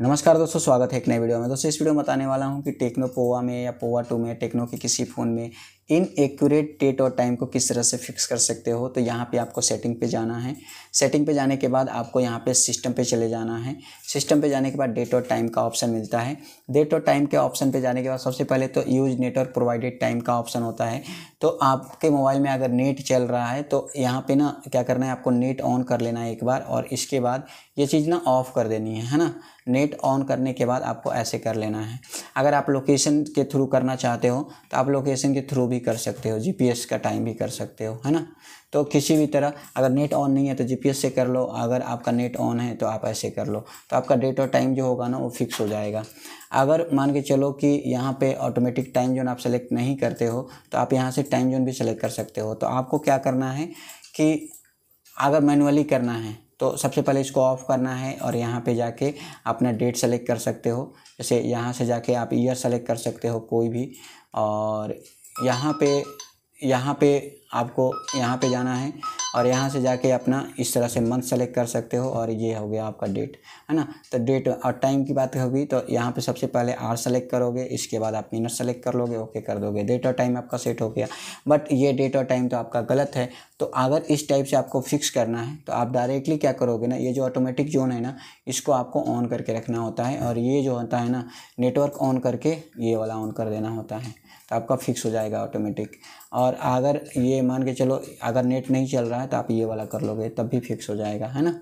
नमस्कार दोस्तों स्वागत है एक नए वीडियो में दोस्तों इस वीडियो में बताने वाला हूँ कि टेक्नो पोवा में या पोवा टू में टेक्नो के किसी फ़ोन में इन एक्यूरेट डेट और टाइम को किस तरह से फिक्स कर सकते हो तो यहाँ पे आपको सेटिंग पे जाना है सेटिंग पे जाने के बाद आपको यहाँ पे सिस्टम पे चले जाना है सिस्टम पे जाने के बाद डेट और टाइम का ऑप्शन मिलता है डेट और टाइम के ऑप्शन पे जाने के बाद सबसे पहले तो यूज नेटवर्क प्रोवाइडेड टाइम का ऑप्शन होता है तो आपके मोबाइल में अगर नेट चल रहा है तो यहाँ पर ना क्या करना है आपको नेट ऑन कर लेना है एक बार और इसके बाद ये चीज़ ना ऑफ़ कर देनी है है ना नेट ऑन करने के बाद आपको ऐसे कर लेना है अगर आप लोकेशन के थ्रू करना चाहते हो तो आप लोकेशन के थ्रू भी भी कर सकते हो जीपीएस का टाइम भी कर सकते हो है ना तो किसी भी तरह अगर नेट ऑन नहीं है तो जीपीएस से कर लो अगर आपका नेट ऑन है तो आप ऐसे कर लो तो आपका डेट और टाइम जो होगा ना वो फिक्स हो जाएगा अगर मान के चलो कि यहाँ पे ऑटोमेटिक टाइम जोन आप सेलेक्ट नहीं करते हो तो आप यहाँ से टाइम जोन भी सेलेक्ट कर सकते हो तो आपको क्या करना है कि अगर मैनुअली करना है तो सबसे पहले इसको ऑफ़ करना है और यहाँ पे जाके अपना डेट सेलेक्ट कर सकते हो जैसे यहाँ से जाके आप ईयर सेलेक्ट कर सकते हो कोई भी और यहाँ पे यहाँ पे आपको यहाँ पे जाना है और यहाँ से जाके अपना इस तरह से मंथ सेलेक्ट कर सकते हो और ये हो गया आपका डेट है ना तो डेट और टाइम की बात होगी तो यहाँ पे सबसे पहले आर सेलेक्ट करोगे इसके बाद आप मिनट सेलेक्ट कर लोगे ओके कर दोगे डेट और टाइम आपका सेट हो गया बट ये डेट और टाइम तो आपका गलत है तो अगर इस टाइप से आपको फिक्स करना है तो आप डायरेक्टली क्या करोगे ना ये जो ऑटोमेटिक जोन है ना इसको आपको ऑन करके रखना होता है और ये जो होता है ना नेटवर्क ऑन करके ये वाला ऑन कर देना होता है तो आपका फिक्स हो जाएगा ऑटोमेटिक और अगर ये मान के चलो अगर नेट नहीं चल रहा है है तो आप ये वाला कर लोगे तब भी फिक्स हो जाएगा है ना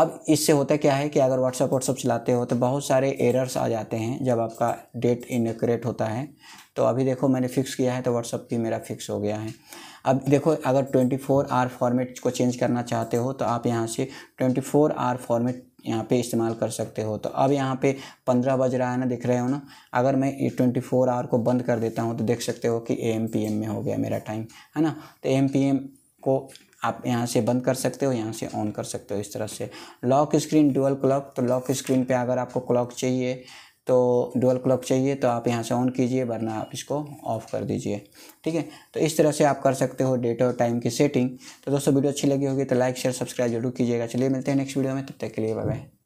अब इससे होता क्या है कि अगर व्हाट्सअप व्हाट्सअप चलाते हो तो बहुत सारे एरर्स आ जाते हैं जब आपका डेट इनक्रेट होता है तो अभी देखो मैंने फ़िक्स किया है तो व्हाट्सअप भी मेरा फिक्स हो गया है अब देखो अगर 24 फोर आर फॉर्मेट को चेंज करना चाहते हो तो आप यहाँ से 24 फोर आर फॉर्मेट यहाँ पे इस्तेमाल कर सकते हो तो अब यहाँ पे पंद्रह बज रहा है ना दिख रहे हो ना अगर मैं ये ट्वेंटी फोर आवर को बंद कर देता हूँ तो देख सकते हो कि ए एम पी एम में हो गया मेरा टाइम है ना तो ए एम पी एम को आप यहाँ से बंद कर सकते हो यहाँ से ऑन कर सकते हो इस तरह से लॉक स्क्रीन डुअल क्लॉक तो लॉक स्क्रीन पे अगर आपको क्लॉक चाहिए तो डुअल क्लॉक चाहिए तो आप यहाँ से ऑन कीजिए वरना आप इसको ऑफ कर दीजिए ठीक है तो इस तरह से आप कर सकते हो डेट और टाइम की सेटिंग तो दोस्तों वीडियो अच्छी लगी होगी तो लाइक शेयर सब्सक्राइब जरूर कीजिएगा चलिए मिलते हैं नेक्स्ट वीडियो में तब तक के लिए बाय